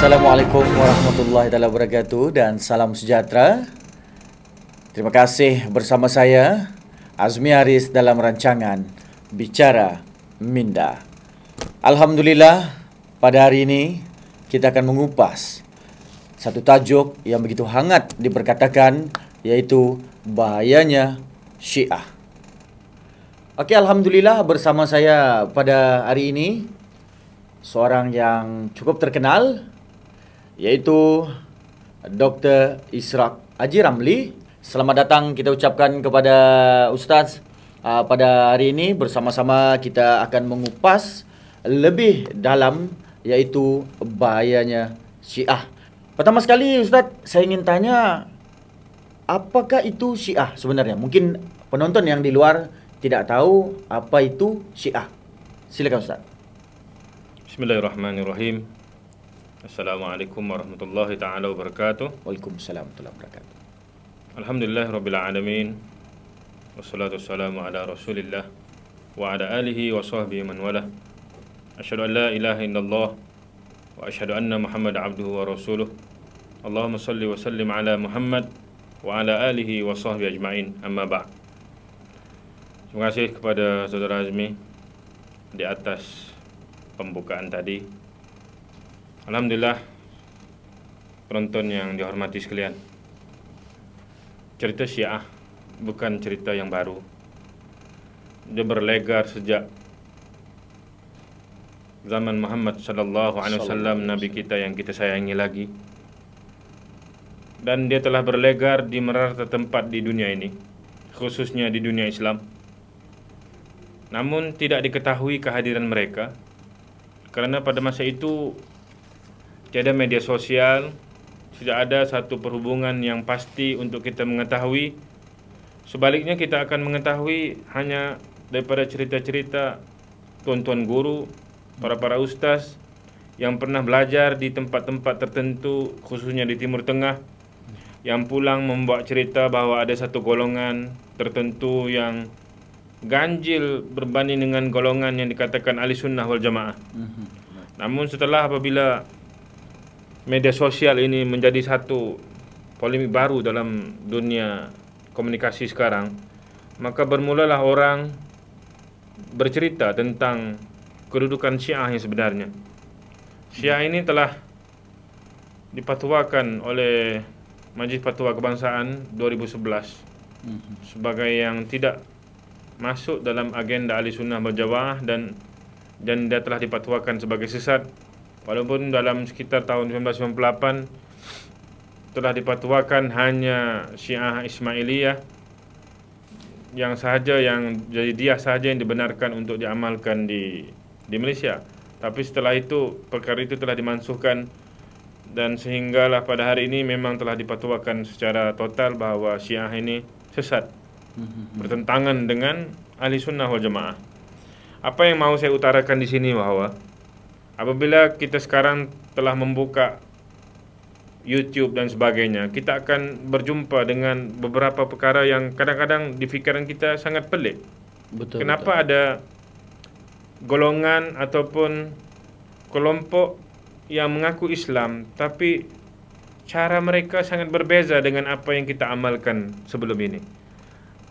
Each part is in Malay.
Assalamualaikum warahmatullahi wabarakatuh dan salam sejahtera. Terima kasih bersama saya Azmi Aris dalam rancangan Bicara Minda. Alhamdulillah pada hari ini kita akan mengupas satu tajuk yang begitu hangat diperkatakan yaitu bahayanya Syiah. Okey alhamdulillah bersama saya pada hari ini seorang yang cukup terkenal iaitu Dr. Israq Haji Ramli. Selamat datang kita ucapkan kepada Ustaz uh, pada hari ini bersama-sama kita akan mengupas lebih dalam iaitu bahayanya Syiah. Pertama sekali Ustaz, saya ingin tanya apakah itu Syiah sebenarnya? Mungkin penonton yang di luar tidak tahu apa itu Syiah. Silakan Ustaz. Bismillahirrahmanirrahim. السلام عليكم taala الله تعالى وبركاته wabarakatuh. Alhamdulillah ورحمة الله وبركاته الحمد ala Rasulillah wa ala alihi wa رسول الله وعلى آله وصحبه من وله أشهد wa لا anna Muhammad الله wa أن Allahumma عبده wa اللهم ala Muhammad wa ala alihi wa وصحبه ajmain. أما بعد Terima kasih kepada saudara Azmi di atas pembukaan tadi Alhamdulillah Penonton yang dihormati sekalian Cerita Syiah Bukan cerita yang baru Dia berlegar sejak Zaman Muhammad sallallahu alaihi wasallam Nabi kita yang kita sayangi lagi Dan dia telah berlegar di merata tempat di dunia ini Khususnya di dunia Islam Namun tidak diketahui kehadiran mereka Kerana pada masa itu tiada media sosial, tidak ada satu perhubungan yang pasti untuk kita mengetahui. Sebaliknya kita akan mengetahui hanya daripada cerita-cerita tuan-tuan guru, para-para ustaz yang pernah belajar di tempat-tempat tertentu khususnya di Timur Tengah yang pulang membawa cerita bahawa ada satu golongan tertentu yang ganjil berbanding dengan golongan yang dikatakan ahli sunnah wal jamaah. Mm-hmm. Namun setelah apabila media sosial ini menjadi satu polemik baru dalam dunia komunikasi sekarang, maka bermulalah orang bercerita tentang kedudukan Syiah yang sebenarnya. Syiah ini telah dipatuakan oleh Majlis Patua Kebangsaan 2011 mhm. sebagai yang tidak masuk dalam agenda Ahli Sunnah Berjawah dan dan dia telah dipatuakan sebagai sesat Walaupun dalam sekitar tahun 1998 telah dipatuakan hanya Syiah Ismailiyah yang sahaja yang jadi dia sahaja yang dibenarkan untuk diamalkan di di Malaysia. Tapi setelah itu perkara itu telah dimansuhkan dan sehinggalah pada hari ini memang telah dipatuakan secara total bahawa Syiah ini sesat. Mhm. Bertentangan dengan Ahli Sunnah wal Jamaah. Apa yang mau saya utarakan di sini bahawa Apabila kita sekarang telah membuka YouTube dan sebagainya, kita akan berjumpa dengan beberapa perkara yang kadang-kadang di fikiran kita sangat pelik. Betul. Kenapa betul. ada golongan ataupun kelompok yang mengaku Islam tapi cara mereka sangat berbeza dengan apa yang kita amalkan sebelum ini.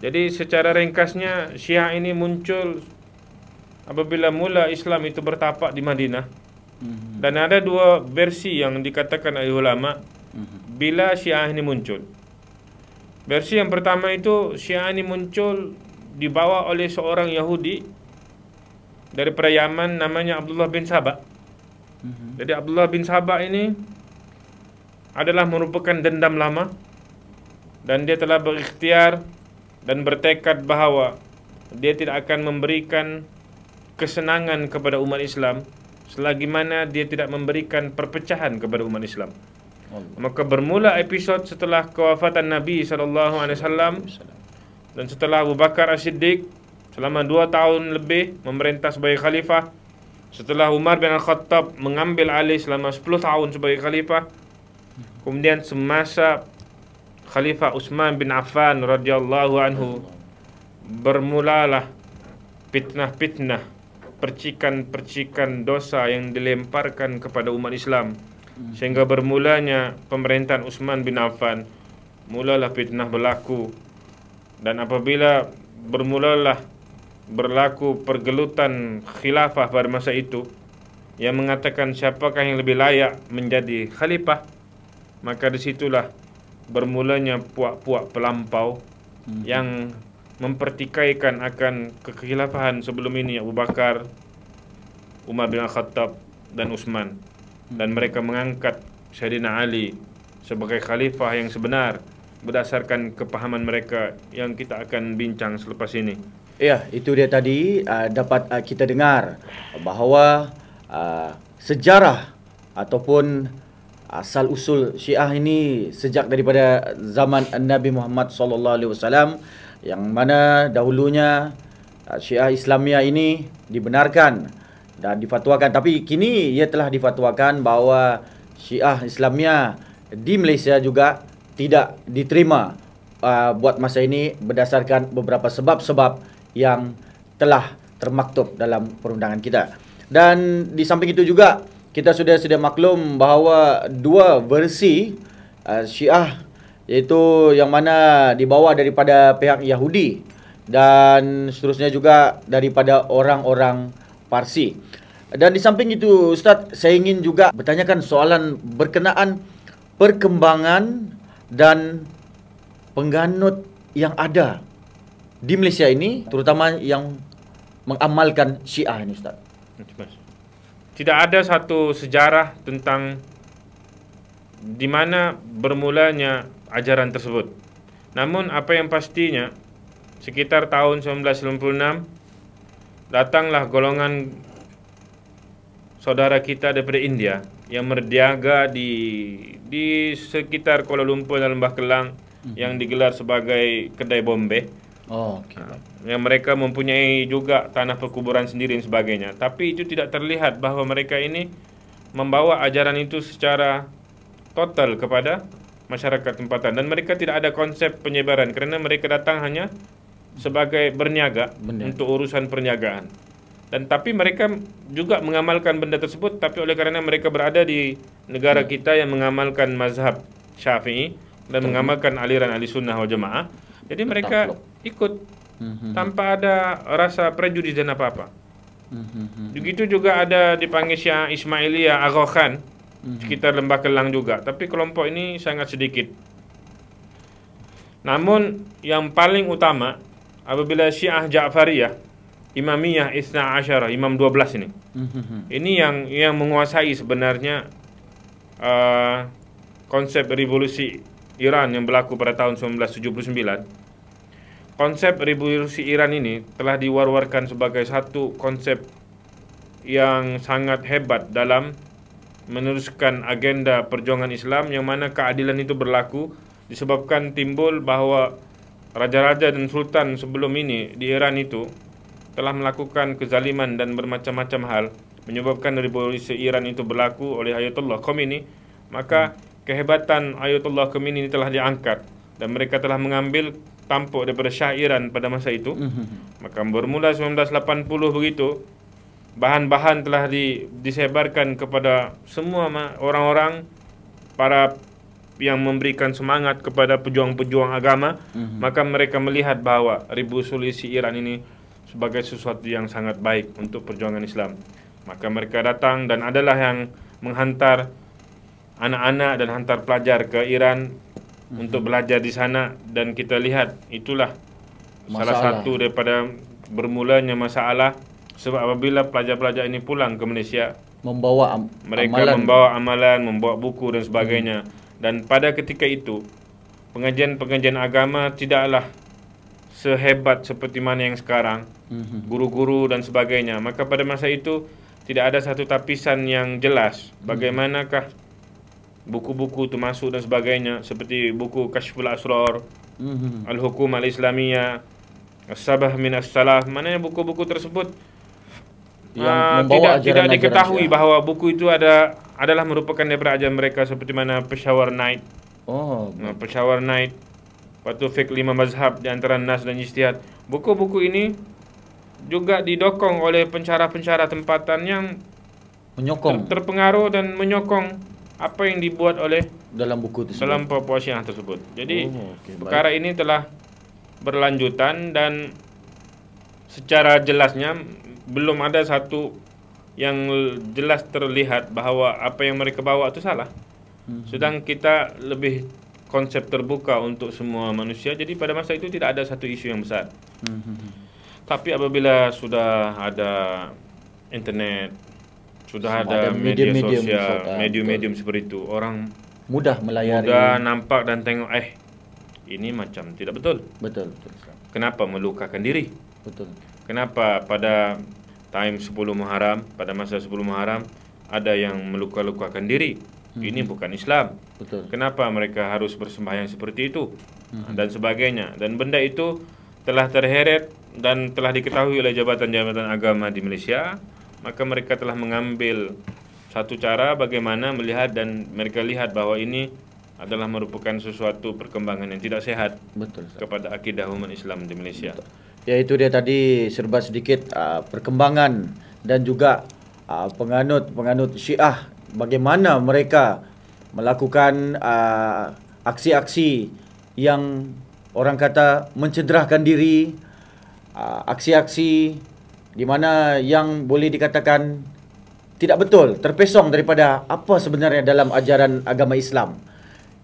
Jadi secara ringkasnya Syiah ini muncul apabila mula Islam itu bertapak di Madinah. Mhm. Dan ada dua versi yang dikatakan oleh ulama mhm. bila Syiah ini muncul. Versi yang pertama itu Syiah ini muncul dibawa oleh seorang Yahudi dari Perayaman namanya Abdullah bin Sabah. Mhm. Jadi Abdullah bin Sabah ini adalah merupakan dendam lama dan dia telah berikhtiar dan bertekad bahawa dia tidak akan memberikan kesenangan kepada umat Islam selagi mana dia tidak memberikan perpecahan kepada umat Islam. Allah. Maka bermula episod setelah kewafatan Nabi saw dan setelah Abu Bakar As-Siddiq selama dua tahun lebih memerintah sebagai khalifah setelah Umar bin Al-Khattab mengambil alih selama 10 tahun sebagai khalifah kemudian semasa khalifah Uthman bin Affan radhiyallahu anhu bermulalah fitnah-fitnah percikan-percikan dosa yang dilemparkan kepada umat Islam sehingga bermulanya pemerintahan Uthman bin Affan mulalah fitnah berlaku dan apabila bermulalah berlaku pergelutan khilafah pada masa itu yang mengatakan siapakah yang lebih layak menjadi khalifah maka disitulah bermulanya puak-puak pelampau hmm. yang mempertikaikan akan kekhilafahan sebelum ini Abu Bakar, Umar bin Khattab dan Utsman hmm. dan mereka mengangkat Sayyidina Ali sebagai khalifah yang sebenar berdasarkan kepahaman mereka yang kita akan bincang selepas ini. Ya, itu dia tadi uh, dapat uh, kita dengar bahawa uh, sejarah ataupun asal usul Syiah ini sejak daripada zaman Nabi Muhammad SAW yang mana dahulunya uh, Syiah Islamiah ini dibenarkan dan difatwakan tapi kini ia telah difatwakan bahawa Syiah Islamiah di Malaysia juga tidak diterima uh, buat masa ini berdasarkan beberapa sebab-sebab yang telah termaktub dalam perundangan kita. Dan di samping itu juga kita sudah sedia maklum bahawa dua versi uh, Syiah iaitu yang mana dibawa daripada pihak Yahudi dan seterusnya juga daripada orang-orang Parsi. Dan di samping itu Ustaz, saya ingin juga bertanyakan soalan berkenaan perkembangan dan pengganut yang ada di Malaysia ini terutama yang mengamalkan Syiah ini Ustaz. Tidak ada satu sejarah tentang di mana bermulanya ajaran tersebut. Namun apa yang pastinya sekitar tahun 1996 datanglah golongan saudara kita daripada India yang merdiaga di di sekitar Kuala Lumpur dan Lembah Kelang mhm. yang digelar sebagai kedai Bombay. Oh, okay. Ah, yang mereka mempunyai juga tanah perkuburan sendiri dan sebagainya. Tapi itu tidak terlihat bahawa mereka ini membawa ajaran itu secara total kepada masyarakat tempatan dan mereka tidak ada konsep penyebaran kerana mereka datang hanya sebagai berniaga benda. untuk urusan perniagaan. Dan tapi mereka juga mengamalkan benda tersebut tapi oleh kerana mereka berada di negara hmm. kita yang mengamalkan mazhab Syafi'i dan Betul. mengamalkan aliran Ahli Sunnah wal Jamaah. Jadi Betul. mereka ikut hmm. tanpa ada rasa prejudis dan apa-apa. Mm-hmm. Begitu hmm. juga ada dipanggil Syiah ismailia Agha mm-hmm. sekitar Lembah Kelang juga tapi kelompok ini sangat sedikit namun yang paling utama apabila Syiah Ja'fariyah Imamiyah Isna Ashara Imam 12 ini mm-hmm. ini yang yang menguasai sebenarnya uh, konsep revolusi Iran yang berlaku pada tahun 1979 Konsep revolusi Iran ini telah diwar-warkan sebagai satu konsep yang sangat hebat dalam meneruskan agenda perjuangan Islam yang mana keadilan itu berlaku disebabkan timbul bahawa raja-raja dan sultan sebelum ini di Iran itu telah melakukan kezaliman dan bermacam-macam hal menyebabkan revolusi Iran itu berlaku oleh Ayatullah Khomeini maka kehebatan Ayatullah Khomeini ini telah diangkat dan mereka telah mengambil tampuk daripada Syah Iran pada masa itu mhm. maka bermula 1980 begitu bahan-bahan telah di, disebarkan kepada semua orang-orang para yang memberikan semangat kepada pejuang-pejuang agama mm-hmm. maka mereka melihat bahwa ribu sulisi Iran ini sebagai sesuatu yang sangat baik untuk perjuangan Islam maka mereka datang dan adalah yang menghantar anak-anak dan hantar pelajar ke Iran mm-hmm. untuk belajar di sana dan kita lihat itulah masalah. salah satu daripada bermulanya masalah sebab apabila pelajar-pelajar ini pulang ke Malaysia membawa am- mereka amalan. membawa amalan membawa buku dan sebagainya hmm. dan pada ketika itu pengajian-pengajian agama tidaklah sehebat seperti mana yang sekarang hmm. guru-guru dan sebagainya maka pada masa itu tidak ada satu tapisan yang jelas bagaimanakah buku-buku itu masuk dan sebagainya seperti buku Kashful Asrar hmm. Al-Hukum Al-Islamiyah As-Sabah Min As-Salah mananya buku-buku tersebut yang uh, membawa tidak, ajaran tidak diketahui Syiah. bahawa buku itu ada adalah merupakan daripada ajaran mereka seperti mana Peshawar Night. Oh, ah, Peshawar Night. Lepas tu fik lima mazhab di antara Nas dan Ijtihad. Buku-buku ini juga didokong oleh pencara-pencara tempatan yang menyokong ter- terpengaruh dan menyokong apa yang dibuat oleh dalam buku tersebut. Dalam Papua tersebut. Jadi oh, okay, perkara baik. ini telah berlanjutan dan secara jelasnya belum ada satu yang jelas terlihat bahawa apa yang mereka bawa itu salah. Hmm. Sedang kita lebih konsep terbuka untuk semua manusia. Jadi pada masa itu tidak ada satu isu yang besar. Hmm. Tapi apabila sudah ada internet, sudah ada media-media media sosial, medium-medium seperti itu, orang mudah melayari, mudah nampak dan tengok eh ini macam tidak Betul. betul. Kenapa melukakan diri? Betul. Kenapa pada time 10 Muharram, pada masa 10 Muharram ada yang meluka-lukakan diri? Hmm. Ini bukan Islam. Betul. Kenapa mereka harus bersembahyang seperti itu? Hmm. Dan sebagainya. Dan benda itu telah terheret dan telah diketahui oleh jabatan-jabatan agama di Malaysia, maka mereka telah mengambil satu cara bagaimana melihat dan mereka lihat bahwa ini adalah merupakan sesuatu perkembangan yang tidak sehat Betul, kepada akidah umat Islam di Malaysia. Betul. Ya itu dia tadi serba sedikit uh, perkembangan dan juga uh, penganut-penganut Syiah bagaimana mereka melakukan uh, aksi-aksi yang orang kata mencederahkan diri uh, aksi-aksi di mana yang boleh dikatakan tidak betul terpesong daripada apa sebenarnya dalam ajaran agama Islam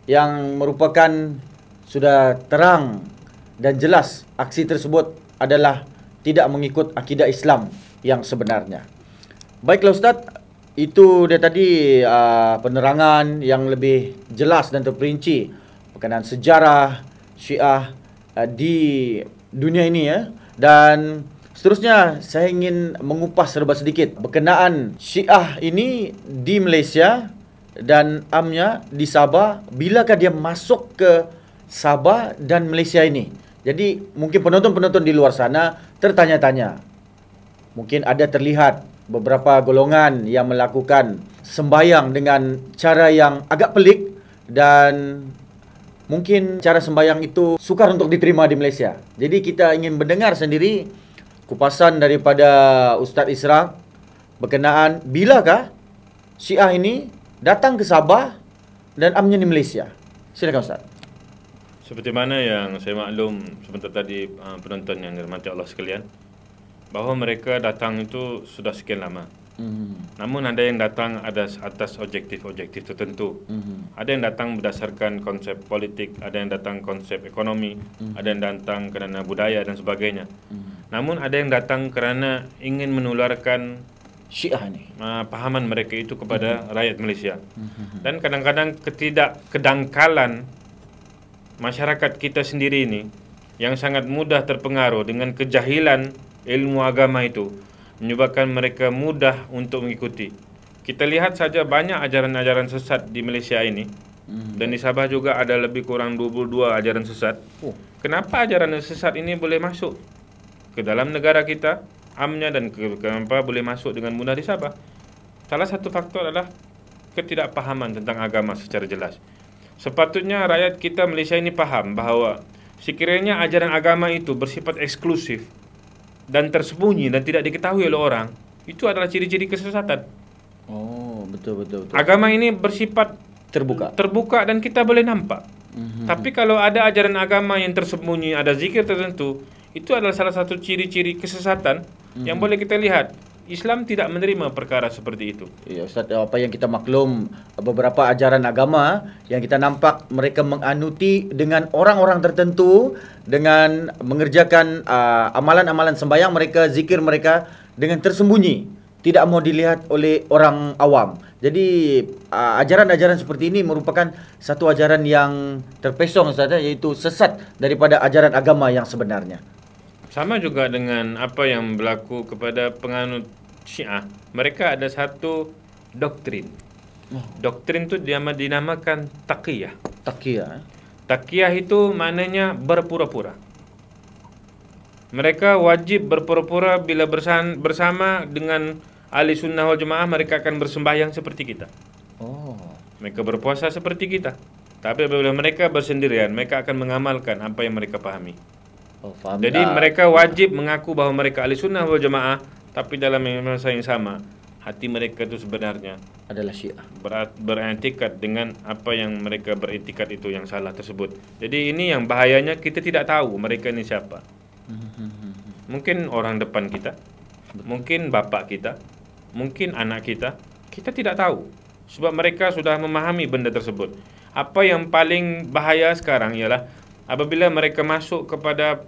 yang merupakan sudah terang dan jelas aksi tersebut adalah tidak mengikut akidah Islam yang sebenarnya. Baiklah Ustaz, itu dia tadi uh, penerangan yang lebih jelas dan terperinci berkenaan sejarah Syiah uh, di dunia ini ya. Dan seterusnya saya ingin mengupas serba sedikit berkenaan Syiah ini di Malaysia dan amnya di Sabah bilakah dia masuk ke Sabah dan Malaysia ini? Jadi mungkin penonton-penonton di luar sana tertanya-tanya. Mungkin ada terlihat beberapa golongan yang melakukan sembayang dengan cara yang agak pelik dan mungkin cara sembayang itu sukar untuk diterima di Malaysia. Jadi kita ingin mendengar sendiri kupasan daripada Ustaz Isra berkenaan bilakah Syiah ini datang ke Sabah dan amnya di Malaysia. Silakan Ustaz. Seperti mana yang saya maklum sebentar tadi ah, penonton yang dirahmati Allah sekalian Bahawa mereka datang itu sudah sekian lama mm-hmm. Namun ada yang datang ada atas objektif-objektif tertentu mm-hmm. Ada yang datang berdasarkan konsep politik Ada yang datang konsep ekonomi mm-hmm. Ada yang datang kerana budaya dan sebagainya mm-hmm. Namun ada yang datang kerana ingin menularkan Syiah ni uh, Pahaman mereka itu kepada mm-hmm. rakyat Malaysia mm-hmm. Dan kadang-kadang ketidak kedangkalan masyarakat kita sendiri ini yang sangat mudah terpengaruh dengan kejahilan ilmu agama itu menyebabkan mereka mudah untuk mengikuti. Kita lihat saja banyak ajaran-ajaran sesat di Malaysia ini hmm. dan di Sabah juga ada lebih kurang 22 ajaran sesat. Oh. Kenapa ajaran sesat ini boleh masuk ke dalam negara kita, amnya dan ke- kenapa boleh masuk dengan mudah di Sabah? Salah satu faktor adalah ketidakpahaman tentang agama secara jelas. Sepatutnya rakyat kita Malaysia ini faham bahawa sekiranya ajaran agama itu bersifat eksklusif dan tersembunyi dan tidak diketahui oleh orang, itu adalah ciri-ciri kesesatan. Oh, betul betul betul. Agama ini bersifat terbuka. Terbuka dan kita boleh nampak. Mm-hmm. Tapi kalau ada ajaran agama yang tersembunyi, ada zikir tertentu, itu adalah salah satu ciri-ciri kesesatan mm-hmm. yang mhm. boleh kita lihat. Islam tidak menerima perkara seperti itu. Ya ustaz, apa yang kita maklum beberapa ajaran agama yang kita nampak mereka menganuti dengan orang-orang tertentu dengan mengerjakan uh, amalan-amalan sembahyang mereka, zikir mereka dengan tersembunyi, tidak mau dilihat oleh orang awam. Jadi uh, ajaran-ajaran seperti ini merupakan satu ajaran yang terpesong ustaz ya, iaitu sesat daripada ajaran agama yang sebenarnya sama juga dengan apa yang berlaku kepada penganut Syiah. Mereka ada satu doktrin. Oh. Doktrin tu dia dinamakan takiyah. Takiyah. Eh? Takiyah itu maknanya berpura-pura. Mereka wajib berpura-pura bila bersama dengan ahli sunnah wal jemaah mereka akan bersembahyang seperti kita. Oh. Mereka berpuasa seperti kita. Tapi apabila mereka bersendirian, mereka akan mengamalkan apa yang mereka pahami. Oh, Jadi tak. mereka wajib mengaku bahawa mereka ahli sunnah wal jamaah tapi dalam masa yang sama hati mereka itu sebenarnya adalah syiah ber- beretikat dengan apa yang mereka beretikat itu yang salah tersebut. Jadi ini yang bahayanya kita tidak tahu mereka ini siapa. Hmm, hmm, hmm, mungkin orang depan kita, mungkin bapak kita, mungkin anak kita, kita tidak tahu sebab mereka sudah memahami benda tersebut. Apa yang paling bahaya sekarang ialah apabila mereka masuk kepada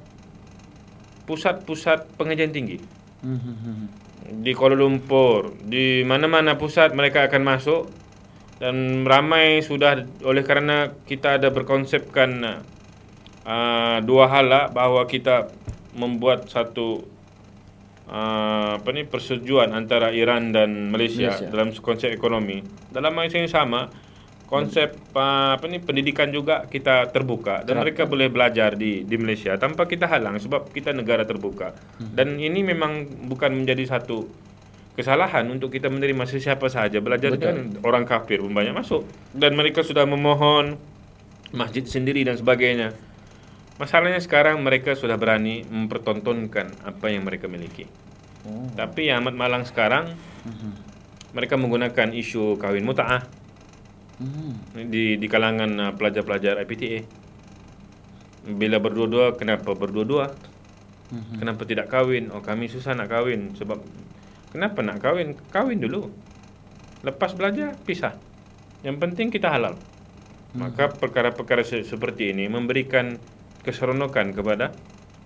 pusat-pusat pengajian tinggi. Mm-hmm. Di Kuala Lumpur, di mana-mana pusat mereka akan masuk dan ramai sudah oleh kerana kita ada berkonsepkan uh, dua hal lah bahawa kita membuat satu uh, apa ni persetujuan antara Iran dan Malaysia, Malaysia. dalam konsep ekonomi. Dalam masa yang sama, konsep uh, apa ni pendidikan juga kita terbuka dan Terapkan. mereka boleh belajar di di Malaysia tanpa kita halang sebab kita negara terbuka. Hmm. Dan ini memang bukan menjadi satu kesalahan untuk kita menerima sesiapa sahaja belajar Betul. dengan orang kafir pun banyak masuk dan mereka sudah memohon masjid sendiri dan sebagainya. Masalahnya sekarang mereka sudah berani mempertontonkan apa yang mereka miliki. Oh. Tapi yang amat malang sekarang hmm. mereka menggunakan isu kawin mutaah hmm. di di kalangan uh, pelajar-pelajar IPTA. Bila berdua-dua, kenapa berdua-dua? Hmm. Kenapa tidak kahwin? Oh, kami susah nak kahwin sebab kenapa nak kahwin? Kahwin dulu. Lepas belajar, pisah. Yang penting kita halal. Hmm. Maka perkara-perkara seperti ini memberikan keseronokan kepada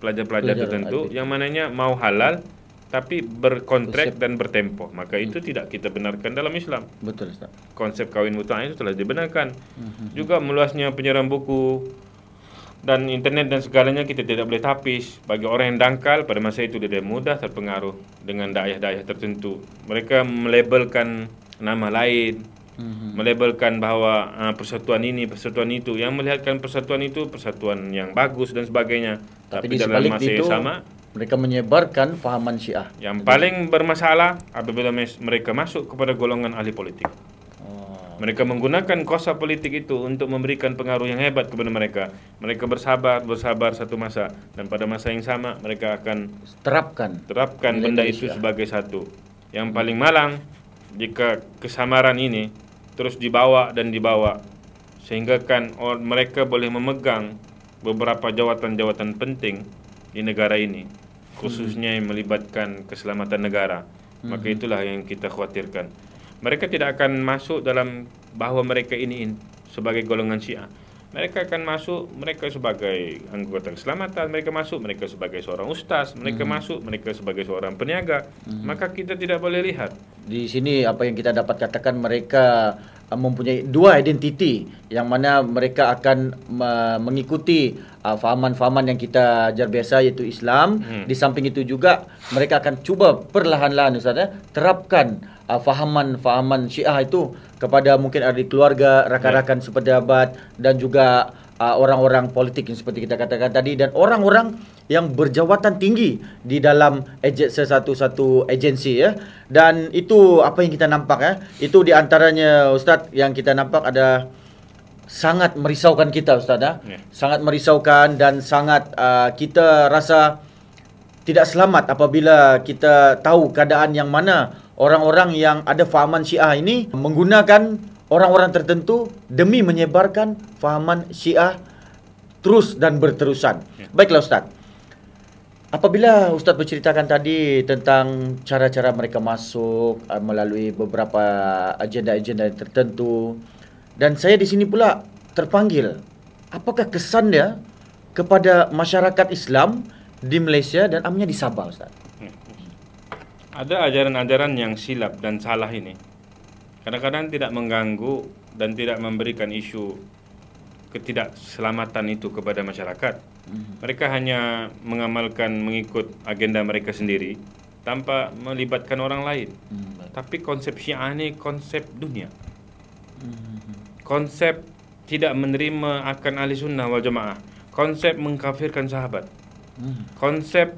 pelajar-pelajar tertentu yang mananya mau halal tapi berkontrak Persep. dan bertempoh maka hmm. itu tidak kita benarkan dalam Islam betul Ustaz konsep kawin mutlak itu telah dibenarkan hmm. hmm juga hmm. meluasnya penyerang buku dan internet dan segalanya kita tidak boleh tapis bagi orang yang dangkal pada masa itu dia mudah terpengaruh dengan daerah-daerah tertentu mereka melabelkan nama lain Mm-hmm. melabelkan bahawa uh, persatuan ini persatuan itu yang melihatkan persatuan itu persatuan yang bagus dan sebagainya tapi, tapi dalam masa itu, yang sama mereka menyebarkan fahaman Syiah. Yang Jadi, paling bermasalah apabila mereka masuk kepada golongan ahli politik. Oh. Mereka menggunakan kuasa politik itu untuk memberikan pengaruh yang hebat kepada mereka. Mereka bersabar, bersabar satu masa dan pada masa yang sama mereka akan terapkan terapkan benda itu sebagai satu. Yang paling malang jika kesamaran ini terus dibawa dan dibawa sehingga kan mereka boleh memegang beberapa jawatan-jawatan penting di negara ini khususnya yang melibatkan keselamatan negara maka hmm. itulah yang kita khawatirkan mereka tidak akan masuk dalam bahawa mereka ini sebagai golongan syiah mereka akan masuk mereka sebagai anggota keselamatan mereka masuk mereka sebagai seorang ustaz mereka hmm masuk mereka sebagai seorang peniaga hmm maka kita tidak boleh lihat di sini apa yang kita dapat katakan mereka mempunyai dua identiti yang mana mereka akan mengikuti fahaman-fahaman yang kita ajar biasa iaitu Islam hmm. di samping itu juga mereka akan cuba perlahan-lahan ustaz eh, terapkan fahaman-fahaman Syiah itu kepada mungkin ahli keluarga rakan-rakan hmm. sepedabat dan juga orang-orang politik yang seperti kita katakan tadi dan orang-orang yang berjawatan tinggi di dalam agensi satu-satu agensi ya. Dan itu apa yang kita nampak ya. Itu di antaranya ustaz yang kita nampak ada sangat merisaukan kita ustaz ya. ya. Sangat merisaukan dan sangat uh, kita rasa tidak selamat apabila kita tahu keadaan yang mana orang-orang yang ada fahaman Syiah ini menggunakan orang-orang tertentu demi menyebarkan fahaman Syiah terus dan berterusan. Ya. Baiklah ustaz. Apabila Ustaz berceritakan tadi tentang cara-cara mereka masuk ah, melalui beberapa agenda-agenda tertentu dan saya di sini pula terpanggil, apakah kesan dia kepada masyarakat Islam di Malaysia dan amnya di Sabah Ustaz? Hmm. Ada ajaran-ajaran yang silap dan salah ini. Kadang-kadang tidak mengganggu dan tidak memberikan isu ketidakselamatan itu kepada masyarakat. Hmm. Mereka hanya mengamalkan mengikut agenda mereka sendiri tanpa melibatkan orang lain. Hmm, Tapi konsep Syiah ini konsep dunia. Hmm. Konsep tidak menerima akan ahli sunnah wal jamaah. Konsep mengkafirkan sahabat. Konsep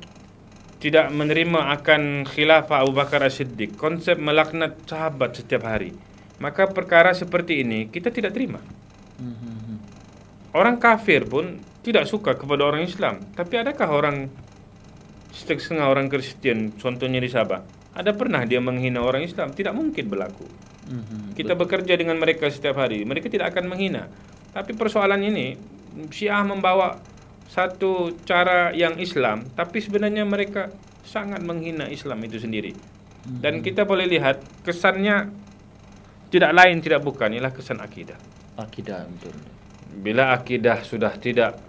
tidak menerima akan khilafah Abu Bakar As-Siddiq. Konsep melaknat sahabat setiap hari. Maka perkara seperti ini kita tidak terima. Orang kafir pun tidak suka kepada orang Islam. Tapi adakah orang setengah orang Kristian, contohnya di Sabah, ada pernah dia menghina orang Islam? Tidak mungkin berlaku. Mhm, kita bekerja dengan mereka setiap hari. Mereka tidak akan menghina. Tapi persoalan ini, Syiah membawa satu cara yang Islam, tapi sebenarnya mereka sangat menghina Islam itu sendiri. Mhm. Dan kita boleh lihat kesannya tidak lain tidak bukan ialah kesan akidah. Akidah betul bila akidah sudah tidak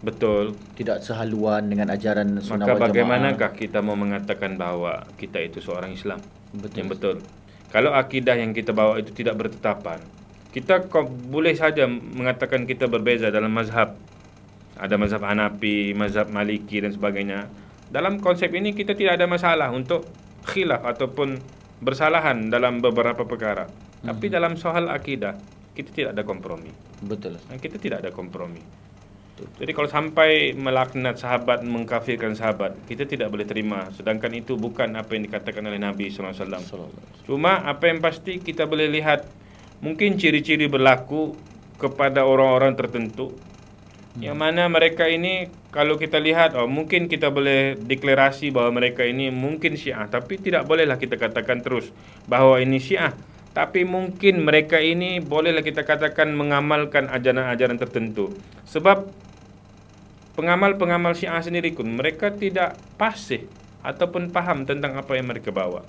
betul tidak sehaluan dengan ajaran sunnah wal maka bagaimanakah kita mau mengatakan bahawa kita itu seorang Islam betul. yang betul kalau akidah yang kita bawa itu tidak bertetapan kita boleh saja mengatakan kita berbeza dalam mazhab ada mazhab Hanafi mazhab Maliki dan sebagainya dalam konsep ini kita tidak ada masalah untuk khilaf ataupun bersalahan dalam beberapa perkara tapi hmm. dalam soal akidah kita tidak ada kompromi Betul. Dan kita tidak ada kompromi. Jadi kalau sampai melaknat sahabat, mengkafirkan sahabat, kita tidak boleh terima. Sedangkan itu bukan apa yang dikatakan oleh Nabi Sallallahu Alaihi Wasallam. Cuma apa yang pasti kita boleh lihat, mungkin ciri-ciri berlaku kepada orang-orang tertentu, hmm. yang mana mereka ini kalau kita lihat, oh, mungkin kita boleh deklarasi bahawa mereka ini mungkin syiah, tapi tidak bolehlah kita katakan terus bahawa ini syiah tapi mungkin mereka ini bolehlah kita katakan mengamalkan ajaran-ajaran tertentu sebab pengamal-pengamal Syiah sendiri pun mereka tidak fasih ataupun paham tentang apa yang mereka bawa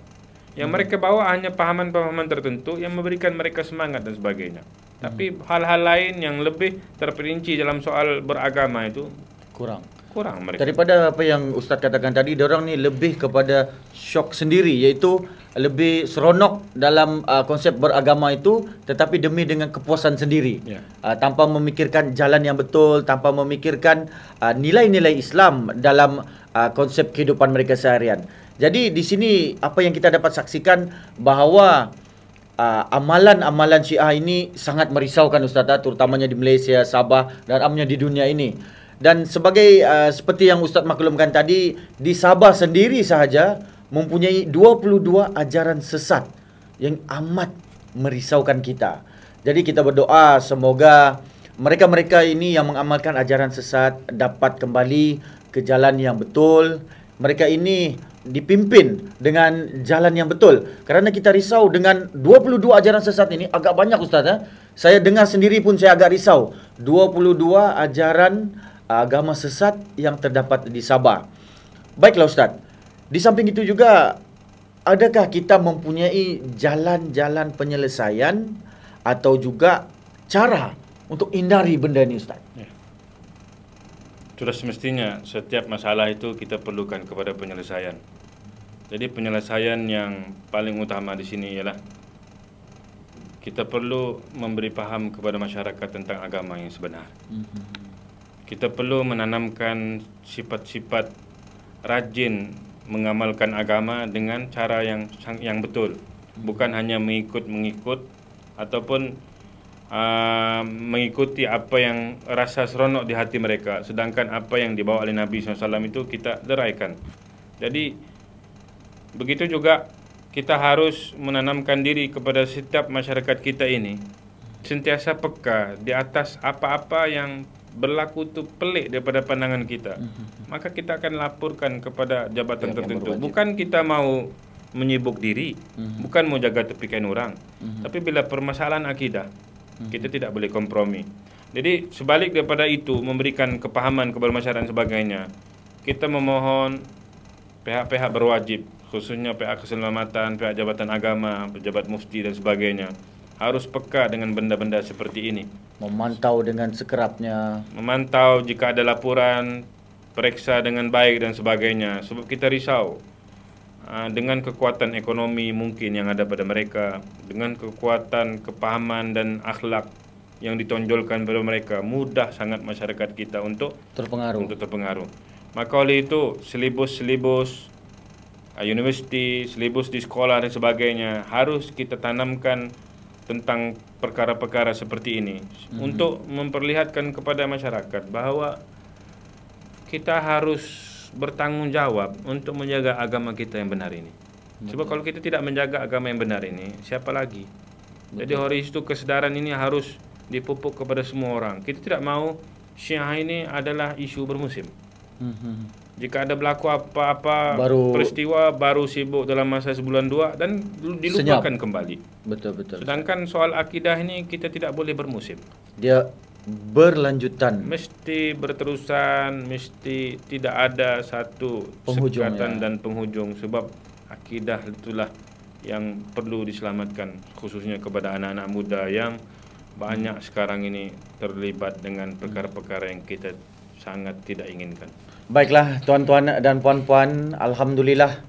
yang hmm. mereka bawa hanya pahaman-pahaman tertentu yang memberikan mereka semangat dan sebagainya hmm. tapi hal-hal lain yang lebih terperinci dalam soal beragama itu kurang kurang mereka. Daripada apa yang ustaz katakan tadi, orang ni lebih kepada shock sendiri iaitu lebih seronok dalam uh, konsep beragama itu tetapi demi dengan kepuasan sendiri. Yeah. Uh, tanpa memikirkan jalan yang betul, tanpa memikirkan uh, nilai-nilai Islam dalam uh, konsep kehidupan mereka seharian. Jadi di sini apa yang kita dapat saksikan bahawa uh, amalan-amalan Syiah ini sangat merisaukan ustaz uh, terutamanya di Malaysia, Sabah dan amnya di dunia ini dan sebagai uh, seperti yang ustaz maklumkan tadi di Sabah sendiri sahaja mempunyai 22 ajaran sesat yang amat merisaukan kita. Jadi kita berdoa semoga mereka-mereka ini yang mengamalkan ajaran sesat dapat kembali ke jalan yang betul. Mereka ini dipimpin dengan jalan yang betul. Kerana kita risau dengan 22 ajaran sesat ini agak banyak ustaz ya. Saya dengar sendiri pun saya agak risau. 22 ajaran uh, agama sesat yang terdapat di Sabah. Baiklah Ustaz. Di samping itu juga adakah kita mempunyai jalan-jalan penyelesaian atau juga cara untuk hindari benda ini Ustaz? Sudah ya. semestinya setiap masalah itu kita perlukan kepada penyelesaian. Jadi penyelesaian yang paling utama di sini ialah kita perlu memberi paham kepada masyarakat tentang agama yang sebenar. Mhm kita perlu menanamkan sifat-sifat rajin mengamalkan agama dengan cara yang yang betul bukan hanya mengikut mengikut ataupun uh, mengikuti apa yang rasa seronok di hati mereka sedangkan apa yang dibawa oleh Nabi SAW itu kita deraikan jadi begitu juga kita harus menanamkan diri kepada setiap masyarakat kita ini sentiasa peka di atas apa-apa yang berlaku tu pelik daripada pandangan kita mm-hmm. maka kita akan laporkan kepada jabatan Pihak tertentu bukan kita mau menyibuk diri uh-huh. bukan mau jaga tepikan orang uh-huh. tapi bila permasalahan akidah kita tidak boleh kompromi jadi sebalik daripada itu memberikan kepahaman kepada masyarakat sebagainya kita memohon pihak-pihak berwajib khususnya pihak keselamatan pihak jabatan agama pejabat mufti dan sebagainya harus peka dengan benda-benda seperti ini. Memantau dengan sekerapnya. Memantau jika ada laporan, periksa dengan baik dan sebagainya. Sebab kita risau ah, dengan kekuatan ekonomi mungkin yang ada pada mereka, dengan kekuatan kepahaman dan akhlak yang ditonjolkan pada mereka, mudah sangat masyarakat kita untuk terpengaruh. Untuk terpengaruh. Maka oleh itu, selibus-selibus ah, universiti, selibus di sekolah dan sebagainya harus kita tanamkan tentang perkara-perkara seperti ini hmm. untuk memperlihatkan kepada masyarakat bahawa kita harus bertanggungjawab untuk menjaga agama kita yang benar ini. Sebab kalau kita tidak menjaga agama yang benar ini, siapa lagi? Betul. Jadi hari itu kesedaran ini harus dipupuk kepada semua orang. Kita tidak mahu Syiah ini adalah isu bermusim. Hmm jika ada berlaku apa-apa baru peristiwa baru sibuk dalam masa sebulan dua dan dilupakan senyap. kembali. Betul betul. Sedangkan soal akidah ini kita tidak boleh bermusim. Dia berlanjutan. Mesti berterusan, mesti tidak ada satu sekatan ya. dan penghujung sebab akidah itulah yang perlu diselamatkan khususnya kepada anak-anak muda yang banyak hmm. sekarang ini terlibat dengan perkara-perkara yang kita sangat tidak inginkan. Baiklah tuan-tuan dan puan-puan, alhamdulillah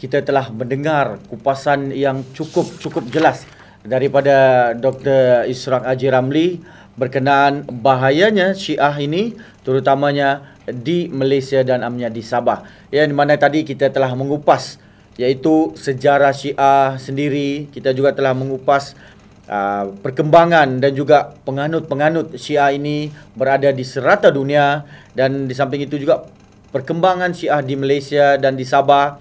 kita telah mendengar kupasan yang cukup-cukup jelas daripada Dr. Israq Aji Ramli berkenaan bahayanya Syiah ini terutamanya di Malaysia dan amnya di Sabah. Ya, di mana tadi kita telah mengupas iaitu sejarah Syiah sendiri, kita juga telah mengupas Uh, perkembangan dan juga penganut-penganut Syiah ini berada di serata dunia dan di samping itu juga perkembangan Syiah di Malaysia dan di Sabah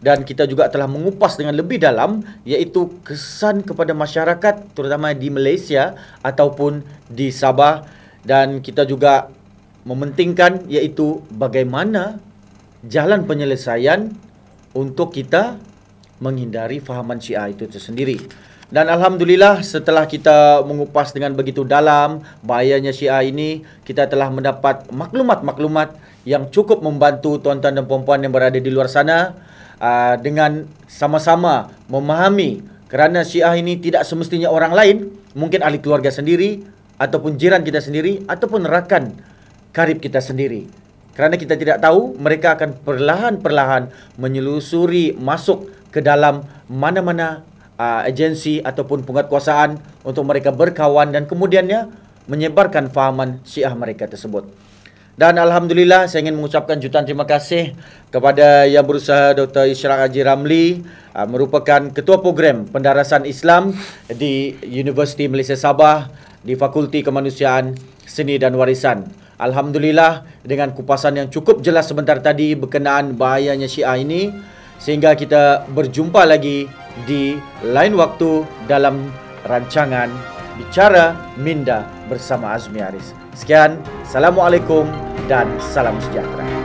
dan kita juga telah mengupas dengan lebih dalam iaitu kesan kepada masyarakat terutama di Malaysia ataupun di Sabah dan kita juga mementingkan iaitu bagaimana jalan penyelesaian untuk kita menghindari fahaman Syiah itu tersendiri. Dan alhamdulillah setelah kita mengupas dengan begitu dalam bahayanya Syiah ini, kita telah mendapat maklumat-maklumat yang cukup membantu tuan-tuan dan puan-puan yang berada di luar sana uh, dengan sama-sama memahami kerana Syiah ini tidak semestinya orang lain, mungkin ahli keluarga sendiri ataupun jiran kita sendiri ataupun rakan karib kita sendiri. Kerana kita tidak tahu mereka akan perlahan-perlahan menyelusuri masuk ke dalam mana-mana uh, agensi ataupun penguatkuasaan untuk mereka berkawan dan kemudiannya menyebarkan fahaman Syiah mereka tersebut. Dan Alhamdulillah saya ingin mengucapkan jutaan terima kasih kepada Yang Berusaha Dr. Isyarak Haji Ramli ah, merupakan Ketua Program Pendarasan Islam di Universiti Malaysia Sabah di Fakulti Kemanusiaan Seni dan Warisan. Alhamdulillah dengan kupasan yang cukup jelas sebentar tadi berkenaan bahayanya Syiah ini sehingga kita berjumpa lagi di lain waktu dalam rancangan Bicara Minda bersama Azmi Aris. Sekian, Assalamualaikum dan salam sejahtera.